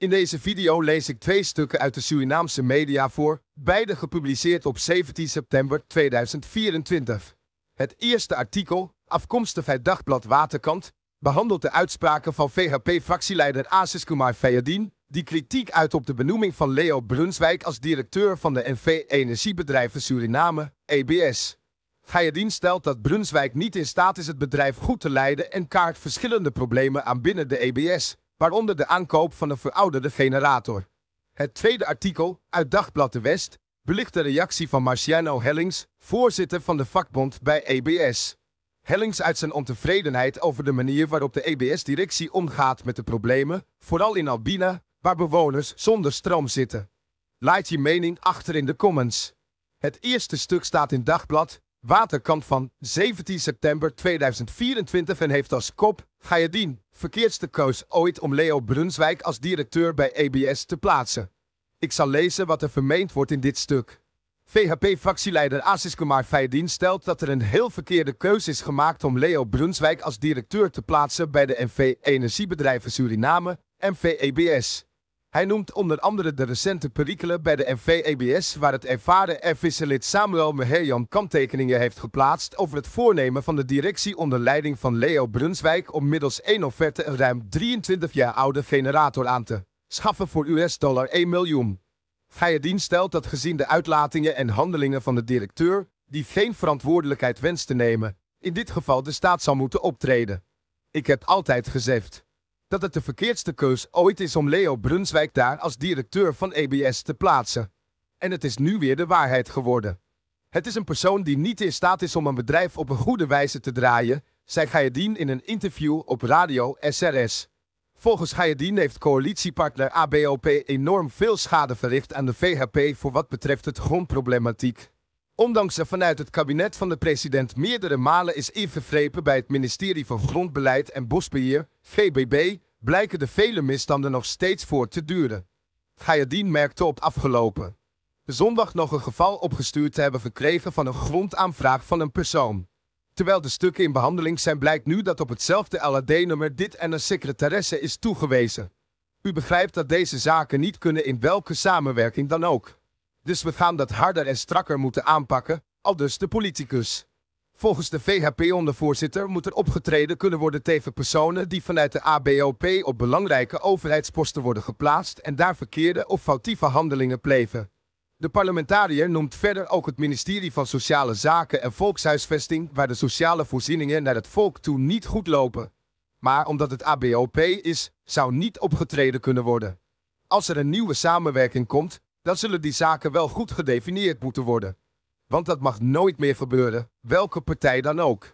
In deze video lees ik twee stukken uit de Surinaamse media voor, beide gepubliceerd op 17 september 2024. Het eerste artikel, afkomstig uit dagblad Waterkant, behandelt de uitspraken van VHP-fractieleider Asis Kumar Feyadin, die kritiek uit op de benoeming van Leo Brunswijk als directeur van de NV Energiebedrijven Suriname, EBS. Feyadin stelt dat Brunswijk niet in staat is het bedrijf goed te leiden en kaart verschillende problemen aan binnen de EBS waaronder de aankoop van een verouderde generator. Het tweede artikel uit Dagblad de West belicht de reactie van Marciano Hellings, voorzitter van de vakbond bij EBS. Hellings uit zijn ontevredenheid over de manier waarop de EBS-directie omgaat met de problemen, vooral in Albina, waar bewoners zonder stroom zitten. Laat je mening achter in de comments. Het eerste stuk staat in Dagblad, Waterkamp van 17 september 2024 en heeft als kop Gajadien, verkeerdste koos ooit om Leo Brunswijk als directeur bij EBS te plaatsen. Ik zal lezen wat er vermeend wordt in dit stuk. VHP-fractieleider Asis Kumar Feyedin stelt dat er een heel verkeerde keuze is gemaakt om Leo Brunswijk als directeur te plaatsen bij de NV Energiebedrijven Suriname, MV EBS. Hij noemt onder andere de recente perikelen bij de NV-EBS, waar het ervaren FVC-lid Samuel Meherjan kanttekeningen heeft geplaatst over het voornemen van de directie onder leiding van Leo Brunswijk om middels één offerte een ruim 23 jaar oude generator aan te schaffen voor US dollar 1 miljoen. dienst stelt dat gezien de uitlatingen en handelingen van de directeur, die geen verantwoordelijkheid wenst te nemen, in dit geval de staat zal moeten optreden. Ik heb altijd gezegd dat het de verkeerdste keus ooit is om Leo Brunswijk daar als directeur van EBS te plaatsen. En het is nu weer de waarheid geworden. Het is een persoon die niet in staat is om een bedrijf op een goede wijze te draaien, zei Gaiadien in een interview op Radio SRS. Volgens Gaiadien heeft coalitiepartner ABOP enorm veel schade verricht aan de VHP voor wat betreft het grondproblematiek. Ondanks er vanuit het kabinet van de president meerdere malen is ingegrepen bij het ministerie van Grondbeleid en Bosbeheer, VBB, blijken de vele misstanden nog steeds voort te duren. Gayadin merkte op afgelopen zondag nog een geval opgestuurd te hebben gekregen van een grondaanvraag van een persoon. Terwijl de stukken in behandeling zijn blijkt nu dat op hetzelfde LAD-nummer dit en een secretaresse is toegewezen. U begrijpt dat deze zaken niet kunnen in welke samenwerking dan ook. Dus we gaan dat harder en strakker moeten aanpakken, al dus de politicus. Volgens de VHP ondervoorzitter moet er opgetreden kunnen worden tegen personen die vanuit de ABOP op belangrijke overheidsposten worden geplaatst en daar verkeerde of foutieve handelingen pleven. De parlementariër noemt verder ook het ministerie van Sociale Zaken en Volkshuisvesting, waar de sociale voorzieningen naar het volk toe niet goed lopen. Maar omdat het ABOP is, zou niet opgetreden kunnen worden. Als er een nieuwe samenwerking komt, dan zullen die zaken wel goed gedefinieerd moeten worden. Want dat mag nooit meer gebeuren, welke partij dan ook.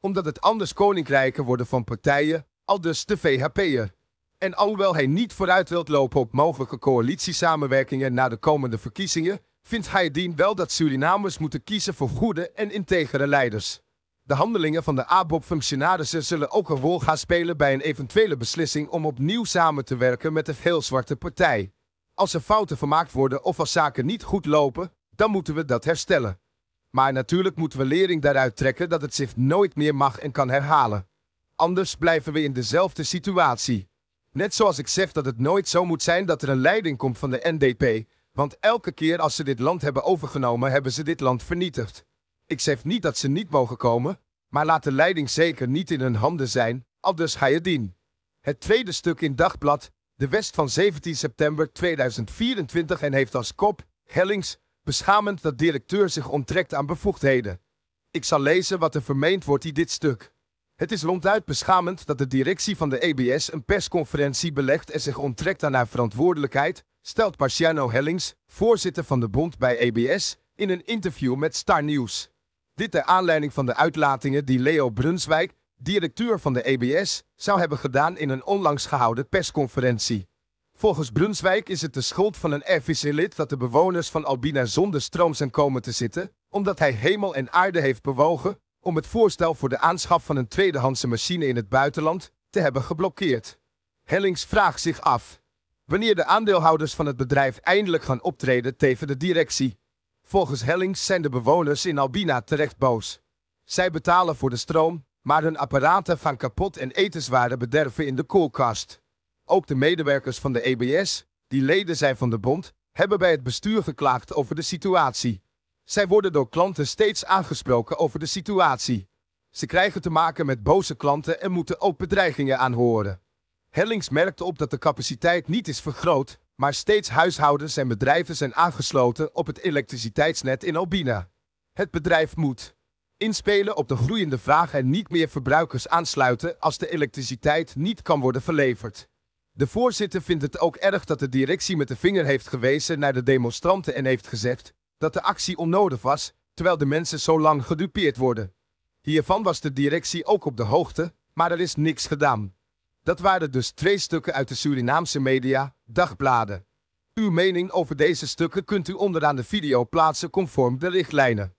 Omdat het anders koninkrijken worden van partijen, al dus de VHP'er. En alhoewel hij niet vooruit wilt lopen op mogelijke coalitiesamenwerkingen na de komende verkiezingen, vindt hij dien wel dat Surinamers moeten kiezen voor goede en integere leiders. De handelingen van de ABOP-functionarissen zullen ook een rol gaan spelen bij een eventuele beslissing om opnieuw samen te werken met de heel zwarte partij. Als er fouten gemaakt worden of als zaken niet goed lopen, dan moeten we dat herstellen. Maar natuurlijk moeten we lering daaruit trekken dat het zich nooit meer mag en kan herhalen. Anders blijven we in dezelfde situatie. Net zoals ik zeg dat het nooit zo moet zijn dat er een leiding komt van de NDP, want elke keer als ze dit land hebben overgenomen, hebben ze dit land vernietigd. Ik zeg niet dat ze niet mogen komen, maar laat de leiding zeker niet in hun handen zijn, anders ga je dien. Het tweede stuk in Dagblad de West van 17 september 2024 en heeft als kop Hellings beschamend dat directeur zich onttrekt aan bevoegdheden. Ik zal lezen wat er vermeend wordt in dit stuk. Het is ronduit beschamend dat de directie van de EBS een persconferentie belegt en zich onttrekt aan haar verantwoordelijkheid, stelt Marciano Hellings, voorzitter van de bond bij EBS, in een interview met Star News. Dit ter aanleiding van de uitlatingen die Leo Brunswijk, directeur van de EBS, zou hebben gedaan in een onlangs gehouden persconferentie. Volgens Brunswijk is het de schuld van een rvc lid dat de bewoners van Albina zonder stroom zijn komen te zitten, omdat hij hemel en aarde heeft bewogen om het voorstel voor de aanschaf van een tweedehandse machine in het buitenland te hebben geblokkeerd. Hellings vraagt zich af wanneer de aandeelhouders van het bedrijf eindelijk gaan optreden tegen de directie. Volgens Hellings zijn de bewoners in Albina terecht boos. Zij betalen voor de stroom maar hun apparaten van kapot en etenswaren bederven in de koelkast. Ook de medewerkers van de EBS, die leden zijn van de bond, hebben bij het bestuur geklaagd over de situatie. Zij worden door klanten steeds aangesproken over de situatie. Ze krijgen te maken met boze klanten en moeten ook bedreigingen aanhoren. Hellings merkte op dat de capaciteit niet is vergroot, maar steeds huishoudens en bedrijven zijn aangesloten op het elektriciteitsnet in Albina. Het bedrijf moet Inspelen op de groeiende vraag en niet meer verbruikers aansluiten als de elektriciteit niet kan worden verleverd. De voorzitter vindt het ook erg dat de directie met de vinger heeft gewezen naar de demonstranten en heeft gezegd dat de actie onnodig was, terwijl de mensen zo lang gedupeerd worden. Hiervan was de directie ook op de hoogte, maar er is niks gedaan. Dat waren dus twee stukken uit de Surinaamse media, dagbladen. Uw mening over deze stukken kunt u onderaan de video plaatsen conform de richtlijnen.